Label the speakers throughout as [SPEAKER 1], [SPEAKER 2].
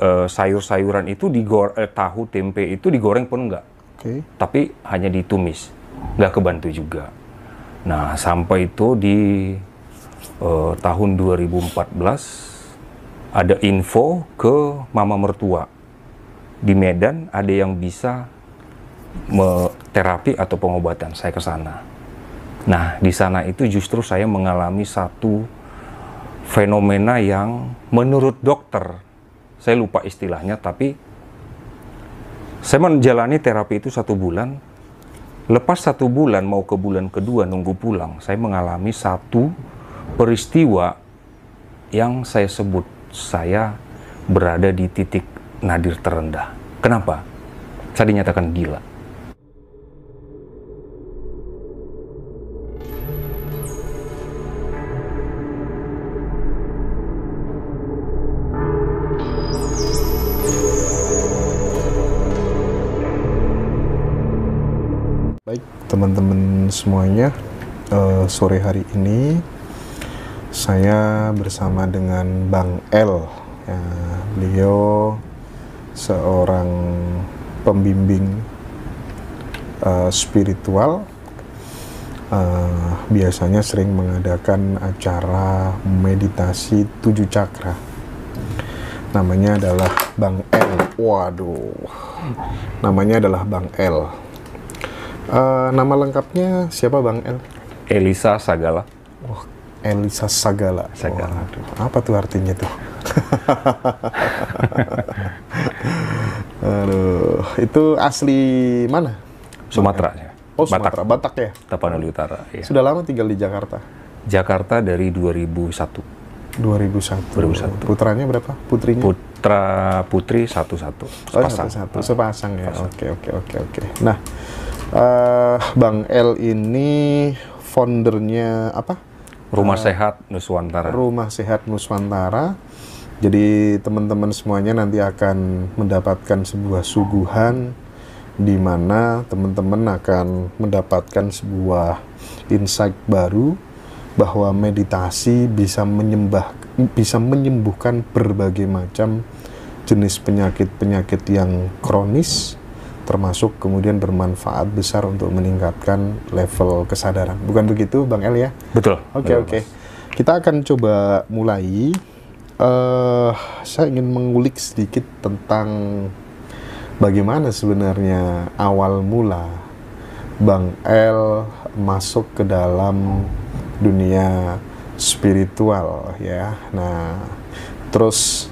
[SPEAKER 1] uh, sayur-sayuran itu digor eh, tahu tempe itu digoreng pun enggak. Okay. Tapi hanya ditumis. Enggak kebantu juga. Nah, sampai itu di uh, tahun 2014 ada info ke mama mertua di Medan ada yang bisa terapi atau pengobatan. Saya ke sana. Nah, di sana itu justru saya mengalami satu fenomena yang menurut dokter saya lupa istilahnya tapi saya menjalani terapi itu satu bulan lepas satu bulan mau ke bulan kedua nunggu pulang saya mengalami satu peristiwa yang saya sebut saya berada di titik nadir terendah kenapa saya dinyatakan gila
[SPEAKER 2] semuanya. Uh, sore hari ini saya bersama dengan Bang L. Ya, beliau seorang pembimbing uh, spiritual. Uh, biasanya sering mengadakan acara meditasi tujuh cakra. Namanya adalah Bang L. Waduh. Namanya adalah Bang L Uh, nama lengkapnya siapa Bang El? Elisa Sagala. Oh, Elisa Sagala. Sagala. Oh, apa tuh artinya tuh? Aduh, itu asli mana? Sumatera. Ya. Oh, Sumatera, Batak, ya? Tapanuli Utara. Ya. Sudah lama tinggal di Jakarta?
[SPEAKER 1] Jakarta dari 2001.
[SPEAKER 2] 2001. 2001. Putranya berapa? Putrinya?
[SPEAKER 1] Putra putri satu-satu. Oh, sepasang. Oh, satu-satu.
[SPEAKER 2] Sepasang ya. Oke, oke, oke, oke. Nah, uh, Bang L ini foundernya apa? Rumah eh, Sehat Nuswantara. Rumah Sehat Nuswantara. Jadi teman-teman semuanya nanti akan mendapatkan sebuah suguhan di mana teman-teman akan mendapatkan sebuah insight baru bahwa meditasi bisa menyembah bisa menyembuhkan berbagai macam jenis penyakit-penyakit yang kronis termasuk kemudian bermanfaat besar untuk meningkatkan level kesadaran. Bukan begitu, Bang El ya? Betul. Oke okay, oke. Okay. Kita akan coba mulai. Uh, saya ingin mengulik sedikit tentang bagaimana sebenarnya awal mula Bang El masuk ke dalam dunia spiritual ya. Nah, terus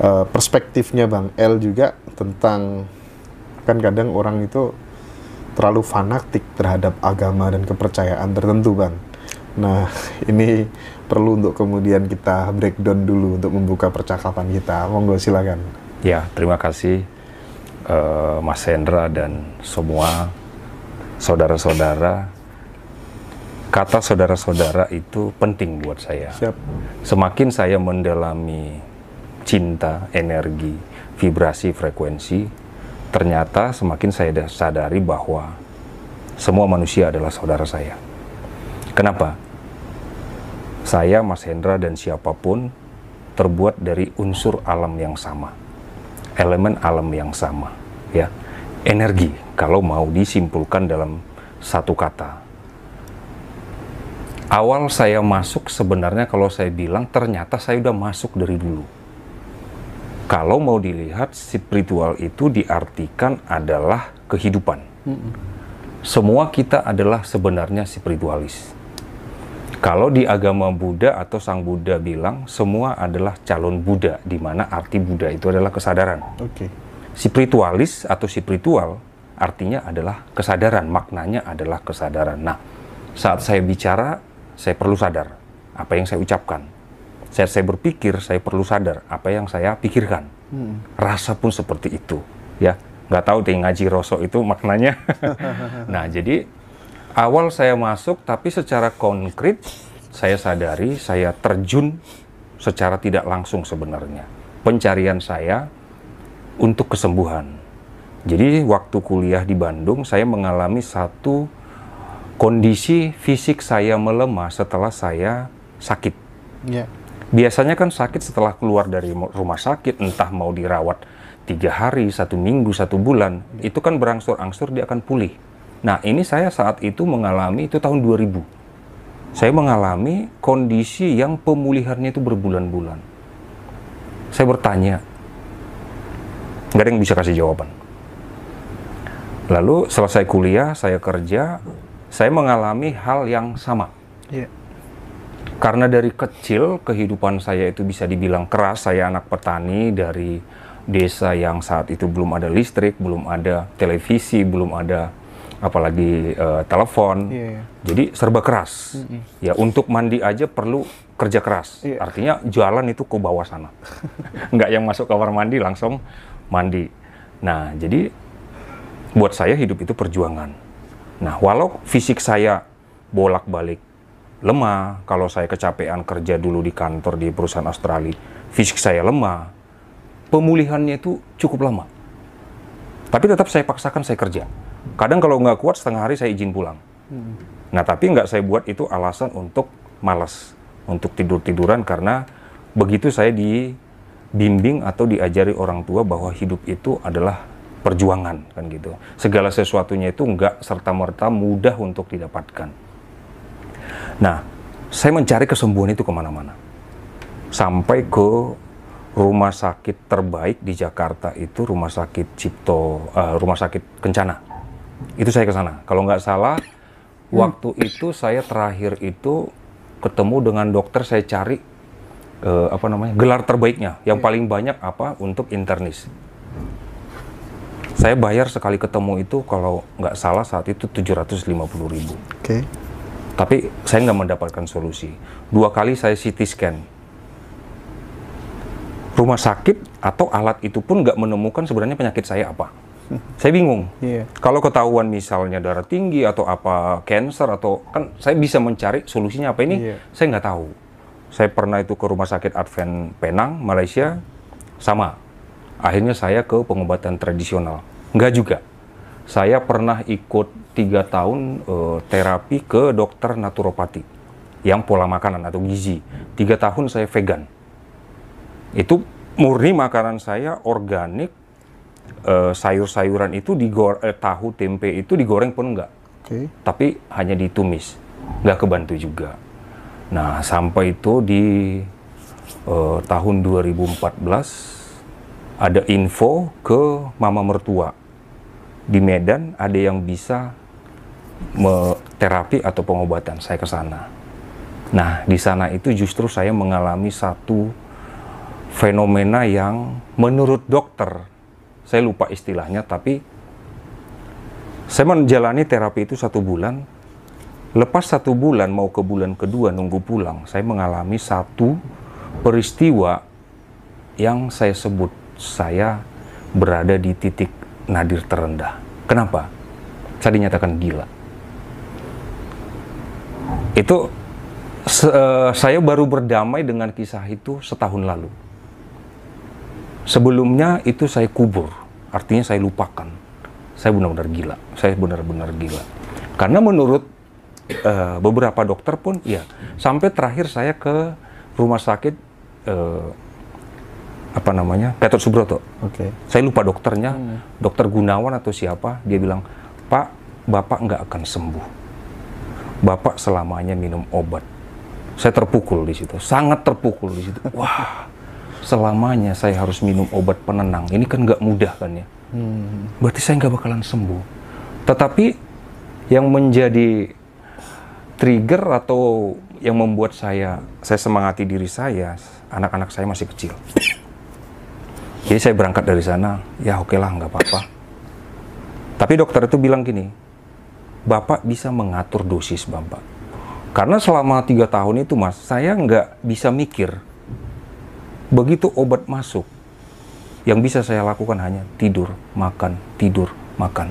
[SPEAKER 2] uh, perspektifnya Bang El juga tentang bahkan kadang orang itu terlalu fanatik terhadap agama dan kepercayaan tertentu bang nah ini perlu untuk kemudian kita breakdown dulu untuk membuka percakapan kita monggo silakan
[SPEAKER 1] ya terima kasih uh, Mas Hendra dan semua saudara-saudara kata saudara-saudara itu penting buat saya Siap. semakin saya mendalami cinta energi vibrasi frekuensi ternyata semakin saya sadari bahwa semua manusia adalah saudara saya. Kenapa? Saya, Mas Hendra, dan siapapun terbuat dari unsur alam yang sama. Elemen alam yang sama, ya. Energi, kalau mau disimpulkan dalam satu kata. Awal saya masuk sebenarnya kalau saya bilang ternyata saya udah masuk dari dulu kalau mau dilihat spiritual itu diartikan adalah kehidupan. Mm-hmm. Semua kita adalah sebenarnya spiritualis. Kalau di agama Buddha atau Sang Buddha bilang semua adalah calon Buddha, di mana arti Buddha itu adalah kesadaran. Okay. Spiritualis atau spiritual artinya adalah kesadaran, maknanya adalah kesadaran. Nah, saat saya bicara, saya perlu sadar apa yang saya ucapkan saya, saya berpikir saya perlu sadar apa yang saya pikirkan hmm. rasa pun seperti itu ya nggak tahu deh ngaji rosok itu maknanya nah jadi awal saya masuk tapi secara konkret saya sadari saya terjun secara tidak langsung sebenarnya pencarian saya untuk kesembuhan jadi waktu kuliah di Bandung saya mengalami satu kondisi fisik saya melemah setelah saya sakit yeah. Biasanya kan sakit setelah keluar dari rumah sakit, entah mau dirawat tiga hari, satu minggu, satu bulan, itu kan berangsur-angsur dia akan pulih. Nah ini saya saat itu mengalami itu tahun 2000. Saya mengalami kondisi yang pemulihannya itu berbulan-bulan. Saya bertanya, nggak ada yang bisa kasih jawaban. Lalu selesai kuliah, saya kerja, saya mengalami hal yang sama. Yeah. Karena dari kecil kehidupan saya itu bisa dibilang keras, saya anak petani dari desa yang saat itu belum ada listrik, belum ada televisi, belum ada apalagi uh, telepon. Yeah, yeah. Jadi serba keras. Mm -hmm. Ya untuk mandi aja perlu kerja keras. Yeah. Artinya jualan itu ke bawah sana. Enggak yang masuk kamar mandi langsung mandi. Nah, jadi buat saya hidup itu perjuangan. Nah, walau fisik saya bolak-balik lemah, kalau saya kecapean kerja dulu di kantor di perusahaan Australia, fisik saya lemah, pemulihannya itu cukup lama. Tapi tetap saya paksakan saya kerja. Kadang kalau nggak kuat setengah hari saya izin pulang. Hmm. Nah tapi nggak saya buat itu alasan untuk malas, untuk tidur-tiduran karena begitu saya dibimbing atau diajari orang tua bahwa hidup itu adalah perjuangan kan gitu. Segala sesuatunya itu nggak serta merta mudah untuk didapatkan. Nah, saya mencari kesembuhan itu kemana-mana. Sampai ke rumah sakit terbaik di Jakarta itu rumah sakit Cipto, uh, rumah sakit Kencana. Itu saya ke sana. Kalau nggak salah, hmm. waktu itu saya terakhir itu ketemu dengan dokter saya cari uh, apa namanya gelar terbaiknya, yang hmm. paling banyak apa untuk internis. Saya bayar sekali ketemu itu kalau nggak salah saat itu 750 ribu. Oke. Okay tapi saya nggak mendapatkan solusi. Dua kali saya CT scan. Rumah sakit atau alat itu pun nggak menemukan sebenarnya penyakit saya apa. Saya bingung. Yeah. Kalau ketahuan misalnya darah tinggi atau apa cancer atau kan saya bisa mencari solusinya apa ini. Yeah. Saya nggak tahu. Saya pernah itu ke rumah sakit Advent Penang, Malaysia, sama. Akhirnya saya ke pengobatan tradisional. Nggak juga saya pernah ikut tiga tahun uh, terapi ke dokter naturopati yang pola makanan atau gizi. Tiga tahun saya vegan. Itu murni makanan saya organik. Uh, sayur-sayuran itu digoreng, eh, tahu tempe itu digoreng pun enggak. Okay. Tapi hanya ditumis, enggak kebantu juga. Nah sampai itu di uh, tahun 2014 ada info ke mama mertua di Medan ada yang bisa terapi atau pengobatan. Saya ke sana. Nah, di sana itu justru saya mengalami satu fenomena yang menurut dokter, saya lupa istilahnya, tapi saya menjalani terapi itu satu bulan. Lepas satu bulan mau ke bulan kedua nunggu pulang, saya mengalami satu peristiwa yang saya sebut saya berada di titik nadir terendah. Kenapa? Saya dinyatakan gila. Itu e, saya baru berdamai dengan kisah itu setahun lalu. Sebelumnya itu saya kubur, artinya saya lupakan. Saya benar-benar gila, saya benar-benar gila. Karena menurut uh, beberapa dokter pun, ya sampai terakhir saya ke rumah sakit uh, apa namanya Gatot Subroto. Oke. Okay. Saya lupa dokternya, hmm. dokter Gunawan atau siapa. Dia bilang, Pak, bapak nggak akan sembuh. Bapak selamanya minum obat. Saya terpukul di situ, sangat terpukul di situ. Wah, selamanya saya harus minum obat penenang. Ini kan nggak mudah kan ya. Hmm. Berarti saya nggak bakalan sembuh. Tetapi yang menjadi trigger atau yang membuat saya saya semangati diri saya, anak-anak saya masih kecil. Jadi saya berangkat dari sana, ya oke lah, nggak apa-apa. Tapi dokter itu bilang gini, Bapak bisa mengatur dosis Bapak. Karena selama tiga tahun itu mas, saya nggak bisa mikir. Begitu obat masuk, yang bisa saya lakukan hanya tidur, makan, tidur, makan.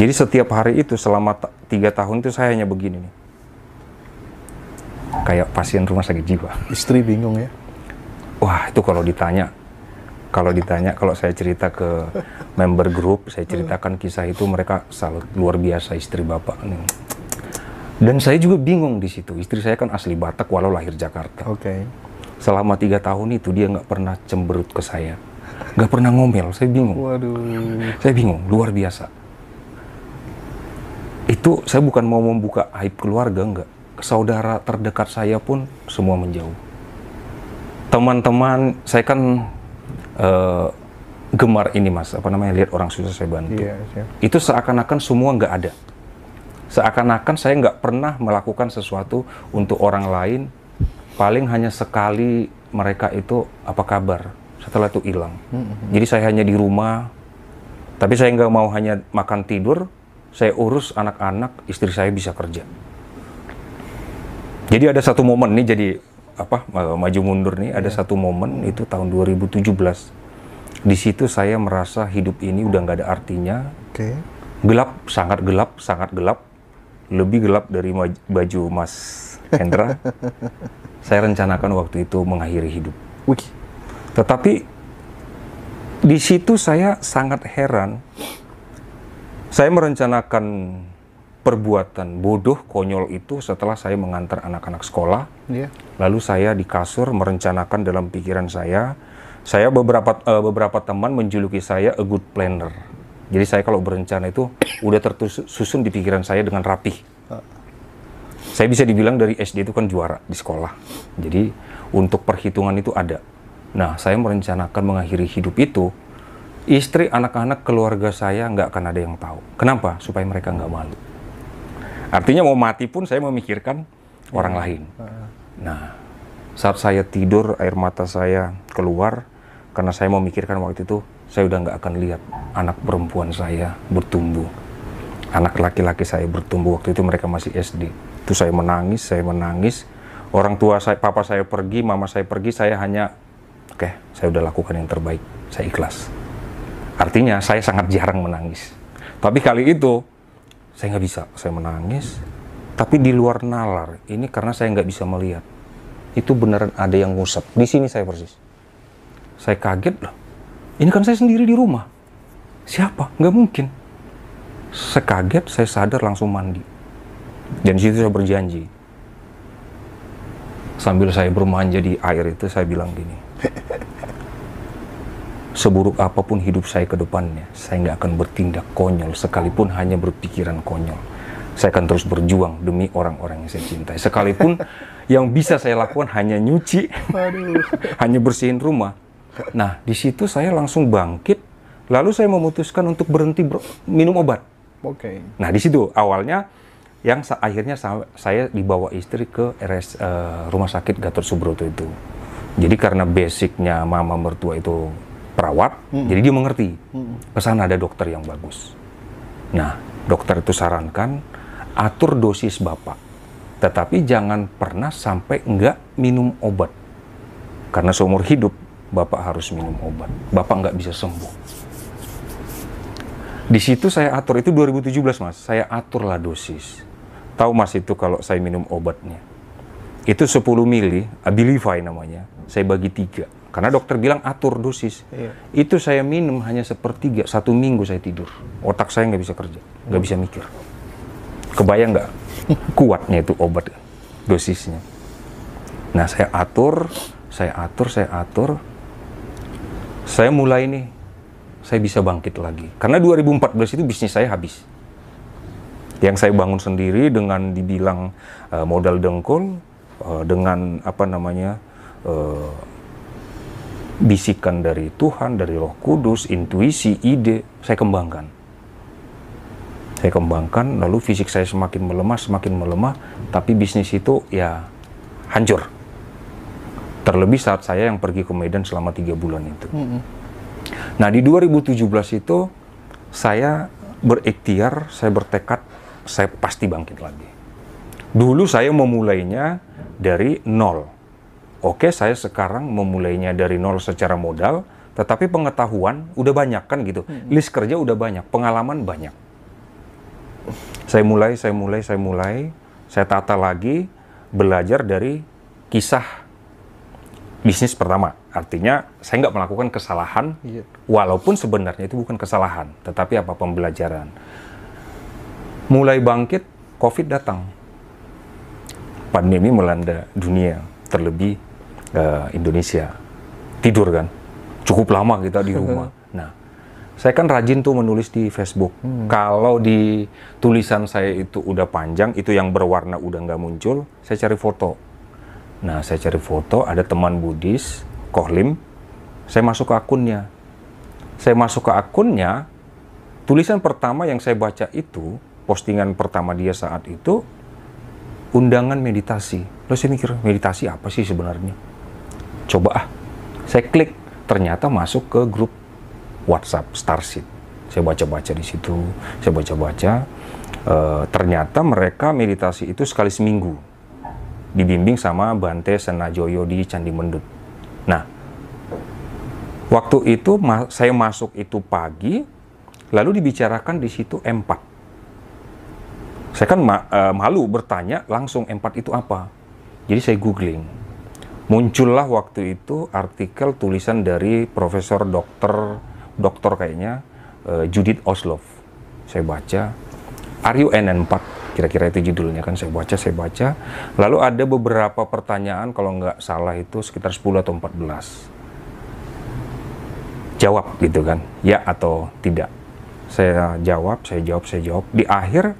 [SPEAKER 1] Jadi setiap hari itu selama tiga tahun itu saya hanya begini nih. Kayak pasien rumah sakit jiwa.
[SPEAKER 2] Istri bingung ya?
[SPEAKER 1] Wah, itu kalau ditanya, kalau ditanya, kalau saya cerita ke member grup, saya ceritakan kisah itu, mereka salut luar biasa istri bapak. Dan saya juga bingung di situ. Istri saya kan asli Batak, walau lahir Jakarta. Oke. Okay. Selama tiga tahun itu dia nggak pernah cemberut ke saya, nggak pernah ngomel. Saya bingung.
[SPEAKER 2] Waduh. Saya
[SPEAKER 1] bingung, luar biasa. Itu saya bukan mau membuka aib keluarga, nggak. Saudara terdekat saya pun semua menjauh teman-teman saya kan uh, gemar ini mas apa namanya lihat orang susah saya bantu yeah, yeah. itu seakan-akan semua nggak ada seakan-akan saya nggak pernah melakukan sesuatu untuk orang lain paling hanya sekali mereka itu apa kabar setelah itu hilang mm-hmm. jadi saya hanya di rumah tapi saya nggak mau hanya makan tidur saya urus anak-anak istri saya bisa kerja jadi ada satu momen nih jadi apa maju mundur nih ada iya. satu momen itu tahun 2017 di situ saya merasa hidup ini udah nggak ada artinya okay. gelap sangat gelap sangat gelap lebih gelap dari baju Mas Hendra saya rencanakan waktu itu mengakhiri hidup Wih. tetapi di situ saya sangat heran saya merencanakan perbuatan bodoh konyol itu setelah saya mengantar anak-anak sekolah. Yeah. Lalu saya di kasur merencanakan dalam pikiran saya. Saya beberapa uh, beberapa teman menjuluki saya a good planner. Jadi saya kalau berencana itu udah tersusun di pikiran saya dengan rapi. Uh. Ah. Saya bisa dibilang dari SD itu kan juara di sekolah. Jadi untuk perhitungan itu ada. Nah, saya merencanakan mengakhiri hidup itu istri, anak-anak, keluarga saya nggak akan ada yang tahu. Kenapa? Supaya mereka nggak malu. Artinya mau mati pun saya memikirkan ya. orang iya. lain. Nah, saat saya tidur air mata saya keluar karena saya memikirkan waktu itu saya udah nggak akan lihat anak perempuan saya bertumbuh. Anak laki-laki saya bertumbuh waktu itu mereka masih SD. Itu saya menangis, saya menangis. Orang tua saya, papa saya pergi, mama saya pergi, saya hanya oke, okay, saya udah lakukan yang terbaik. Saya ikhlas. Artinya saya sangat jarang menangis. Tapi kali itu saya nggak bisa saya menangis tapi di luar nalar ini karena saya nggak bisa melihat itu beneran ada yang ngusap di sini saya persis saya kaget loh ini kan saya sendiri di rumah siapa nggak mungkin saya kaget saya sadar langsung mandi dan situ saya berjanji sambil saya bermanja di air itu saya bilang gini Seburuk apapun hidup saya ke depannya, saya nggak akan bertindak konyol sekalipun hanya berpikiran konyol. Saya akan terus berjuang demi orang-orang yang saya cintai. Sekalipun yang bisa saya lakukan hanya nyuci, hanya bersihin rumah. Nah, di situ saya langsung bangkit, lalu saya memutuskan untuk berhenti ber minum obat. Oke. Okay. Nah, di situ awalnya yang akhirnya saya dibawa istri ke RS uh, eh, rumah sakit Gatot Subroto itu. Jadi karena basicnya mama mertua itu perawat, hmm. jadi dia mengerti. Hmm. Pesan ada dokter yang bagus. Nah, dokter itu sarankan atur dosis bapak, tetapi jangan pernah sampai nggak minum obat. Karena seumur hidup bapak harus minum obat. Bapak nggak bisa sembuh. Di situ saya atur itu 2017 mas, saya aturlah dosis. Tahu mas itu kalau saya minum obatnya, itu 10 mili, Abilify namanya, saya bagi tiga karena dokter bilang atur dosis. Iya. Itu saya minum hanya sepertiga, satu minggu saya tidur. Otak saya nggak bisa kerja, nggak bisa mikir. Kebayang nggak kuatnya itu obat dosisnya. Nah saya atur, saya atur, saya atur. Saya mulai nih, saya bisa bangkit lagi. Karena 2014 itu bisnis saya habis. Yang saya bangun sendiri dengan dibilang uh, modal dengkul, uh, dengan apa namanya, uh, bisikan dari Tuhan, dari Roh Kudus, intuisi, ide, saya kembangkan. Saya kembangkan, lalu fisik saya semakin melemah, semakin melemah, tapi bisnis itu ya hancur. Terlebih saat saya yang pergi ke Medan selama tiga bulan itu. Mm -hmm. Nah di 2017 itu saya berikhtiar, saya bertekad, saya pasti bangkit lagi. Dulu saya memulainya dari nol oke okay, saya sekarang memulainya dari nol secara modal, tetapi pengetahuan udah banyak kan gitu. Hmm. List kerja udah banyak, pengalaman banyak. Saya mulai, saya mulai, saya mulai, saya tata lagi belajar dari kisah bisnis pertama. Artinya saya nggak melakukan kesalahan, iya. walaupun sebenarnya itu bukan kesalahan, tetapi apa pembelajaran. Mulai bangkit, COVID datang. Pandemi melanda dunia, terlebih uh, Indonesia tidur kan cukup lama kita di rumah nah saya kan rajin tuh menulis di Facebook hmm. kalau di tulisan saya itu udah panjang itu yang berwarna udah nggak muncul saya cari foto nah saya cari foto ada teman Buddhis Kohlim saya masuk ke akunnya saya masuk ke akunnya tulisan pertama yang saya baca itu postingan pertama dia saat itu undangan meditasi. Lalu saya mikir, meditasi apa sih sebenarnya? coba ah saya klik ternyata masuk ke grup WhatsApp Starship. saya baca-baca di situ saya baca-baca e, ternyata mereka meditasi itu sekali seminggu dibimbing sama Bante Senajoyo di Candi Mendut nah waktu itu ma saya masuk itu pagi lalu dibicarakan di situ empat saya kan ma e, malu bertanya langsung empat itu apa jadi saya googling muncullah waktu itu artikel tulisan dari Profesor Dokter Dokter kayaknya uh, Judith Oslov Saya baca n 4 kira-kira itu judulnya kan saya baca saya baca lalu ada beberapa pertanyaan kalau nggak salah itu sekitar 10 atau 14 jawab gitu kan ya atau tidak saya jawab saya jawab saya jawab di akhir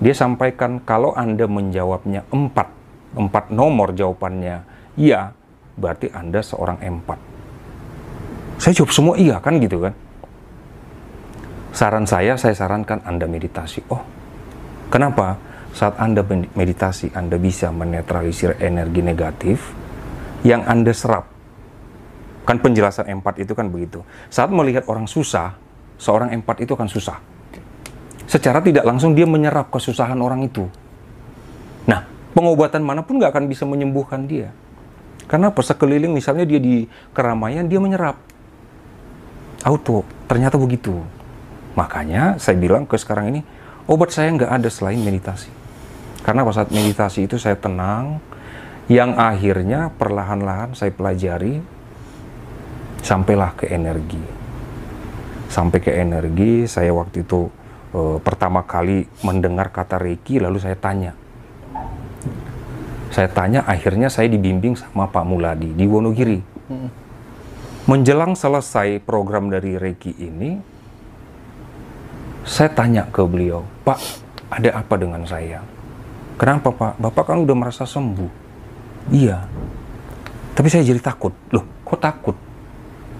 [SPEAKER 1] dia sampaikan kalau anda menjawabnya 4 4 nomor jawabannya iya, berarti Anda seorang empat. Saya jawab semua iya kan gitu kan. Saran saya, saya sarankan Anda meditasi. Oh, kenapa? Saat Anda meditasi, Anda bisa menetralisir energi negatif yang Anda serap. Kan penjelasan empat itu kan begitu. Saat melihat orang susah, seorang empat itu akan susah. Secara tidak langsung dia menyerap kesusahan orang itu. Nah, pengobatan manapun nggak akan bisa menyembuhkan dia. Karena apa? Sekeliling misalnya dia di keramaian, dia menyerap. Auto. Ternyata begitu. Makanya saya bilang ke sekarang ini, obat saya nggak ada selain meditasi. Karena pada saat meditasi itu saya tenang, yang akhirnya perlahan-lahan saya pelajari sampailah ke energi. Sampai ke energi, saya waktu itu e, pertama kali mendengar kata Reiki, lalu saya tanya, saya tanya, akhirnya saya dibimbing sama Pak Muladi di Wonogiri. Hmm. Menjelang selesai program dari Reiki ini, saya tanya ke beliau, Pak, ada apa dengan saya? Kenapa Pak? Bapak kan udah merasa sembuh. Iya. Tapi saya jadi takut. Loh, kok takut?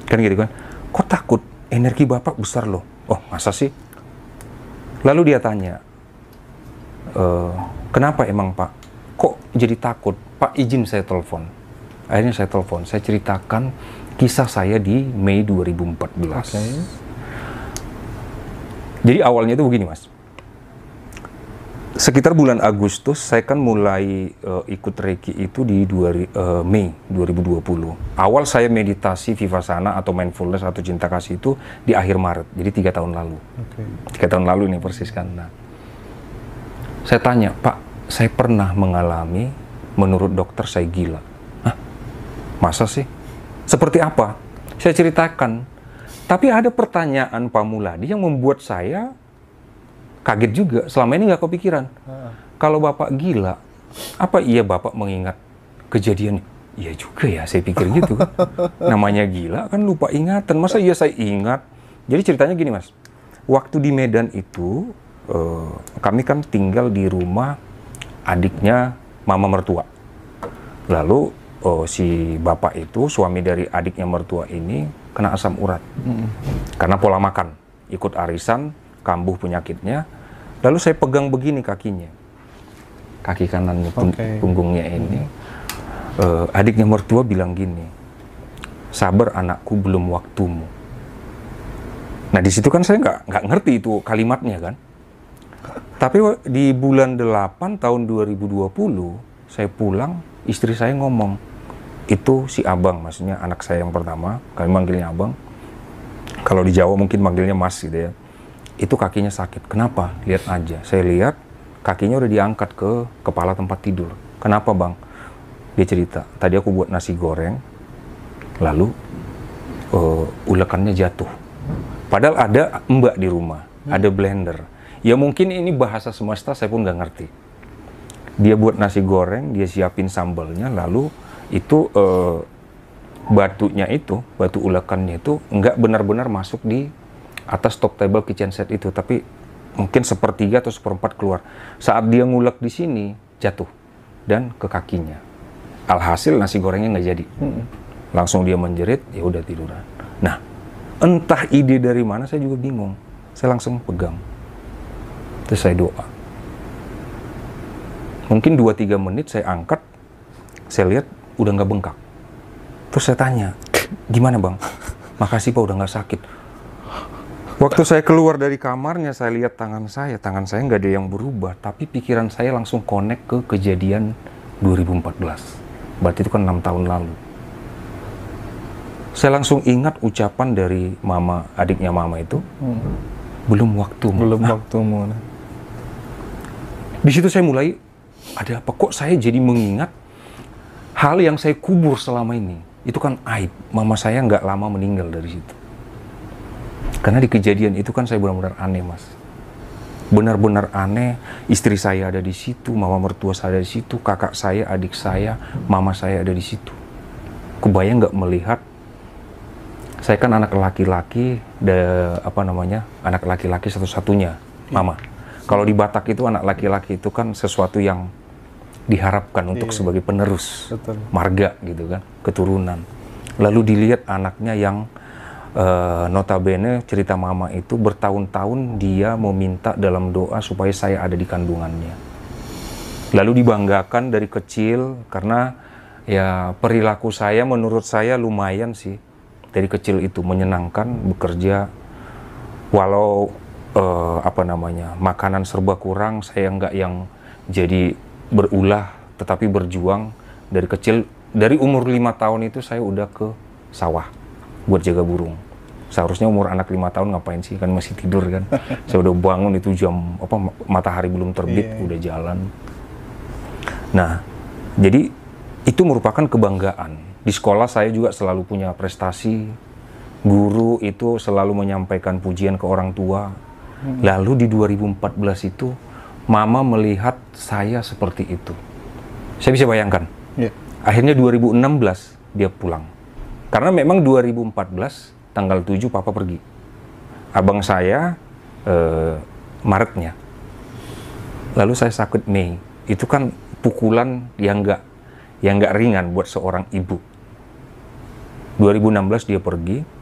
[SPEAKER 1] Kan gitu kan? Kok takut? Energi Bapak besar loh. Oh, masa sih? Lalu dia tanya, e, kenapa emang Pak? kok jadi takut Pak izin saya telepon akhirnya saya telepon saya ceritakan kisah saya di Mei 2014 okay. jadi awalnya itu begini mas sekitar bulan Agustus saya kan mulai uh, ikut reiki itu di dua, uh, Mei 2020. Awal saya meditasi vivasana atau mindfulness atau cinta kasih itu di akhir Maret, jadi tiga tahun lalu. Okay. Tiga tahun lalu ini persis kan. Nah, saya tanya Pak, saya pernah mengalami menurut dokter saya gila. Hah? Masa sih? Seperti apa? Saya ceritakan. Tapi ada pertanyaan Pak Muladi yang membuat saya kaget juga. Selama ini nggak kepikiran. Kalau Bapak gila, apa iya Bapak mengingat kejadian? Iya juga ya, saya pikir gitu. Namanya gila kan lupa ingatan. Masa iya saya ingat? Jadi ceritanya gini mas, waktu di Medan itu, eh, kami kan tinggal di rumah adiknya mama mertua. Lalu oh, si bapak itu suami dari adiknya mertua ini kena asam urat hmm. karena pola makan ikut arisan kambuh penyakitnya lalu saya pegang begini kakinya kaki kanan okay. punggungnya ini Hmm. uh, adiknya mertua bilang gini sabar anakku belum waktumu nah di situ kan saya nggak nggak ngerti itu kalimatnya kan tapi di bulan 8 tahun 2020 saya pulang, istri saya ngomong, itu si abang, maksudnya anak saya yang pertama, kami manggilnya abang. Kalau di Jawa mungkin manggilnya mas gitu ya. Itu kakinya sakit. Kenapa? Lihat aja. Saya lihat kakinya udah diangkat ke kepala tempat tidur. Kenapa bang? Dia cerita, tadi aku buat nasi goreng, lalu uh, ulekannya jatuh. Padahal ada mbak di rumah, hmm. ada blender Ya mungkin ini bahasa semesta saya pun nggak ngerti. Dia buat nasi goreng, dia siapin sambelnya, lalu itu eh, batunya itu, batu ulekannya itu nggak benar-benar masuk di atas top table kitchen set itu, tapi mungkin sepertiga atau seperempat keluar. Saat dia ngulek di sini, jatuh dan ke kakinya. Alhasil nasi gorengnya nggak jadi. Langsung dia menjerit, ya udah tiduran. Nah, entah ide dari mana saya juga bingung. Saya langsung pegang Terus saya doa. Mungkin 2-3 menit saya angkat, saya lihat udah nggak bengkak. Terus saya tanya, gimana bang? Makasih pak udah nggak sakit. Waktu saya keluar dari kamarnya, saya lihat tangan saya. Tangan saya nggak ada yang berubah, tapi pikiran saya langsung connect ke kejadian 2014. Berarti itu kan 6 tahun lalu. Saya langsung ingat ucapan dari mama, adiknya mama itu. Hmm. Belum waktu. Belum waktu Nah di situ saya mulai, ada apa kok saya jadi mengingat hal yang saya kubur selama ini. Itu kan aib. Mama saya nggak lama meninggal dari situ. Karena di kejadian itu kan saya benar-benar aneh, Mas. Benar-benar aneh, istri saya ada di situ, mama mertua saya ada di situ, kakak saya, adik saya, mama saya ada di situ. Kebayang nggak melihat saya kan anak laki-laki, apa namanya, anak laki-laki satu-satunya, mama. Kalau di Batak itu anak laki-laki itu kan sesuatu yang diharapkan untuk iya. sebagai penerus Betul. marga gitu kan, keturunan. Lalu dilihat anaknya yang uh, notabene cerita mama itu bertahun-tahun dia meminta dalam doa supaya saya ada di kandungannya. Lalu dibanggakan dari kecil karena ya perilaku saya menurut saya lumayan sih dari kecil itu menyenangkan bekerja walau uh, apa namanya makanan serba kurang saya nggak yang jadi berulah tetapi berjuang dari kecil dari umur lima tahun itu saya udah ke sawah buat jaga burung seharusnya umur anak lima tahun ngapain sih kan masih tidur kan saya udah bangun itu jam apa matahari belum terbit yeah. udah jalan nah jadi itu merupakan kebanggaan di sekolah saya juga selalu punya prestasi guru itu selalu menyampaikan pujian ke orang tua Hmm. Lalu di 2014 itu mama melihat saya seperti itu. Saya bisa bayangkan. Yeah. Akhirnya 2016 dia pulang. Karena memang 2014 tanggal 7 papa pergi. Abang saya eh, Maretnya. Lalu saya sakit Mei. Itu kan pukulan yang nggak yang nggak ringan buat seorang ibu. 2016 dia pergi,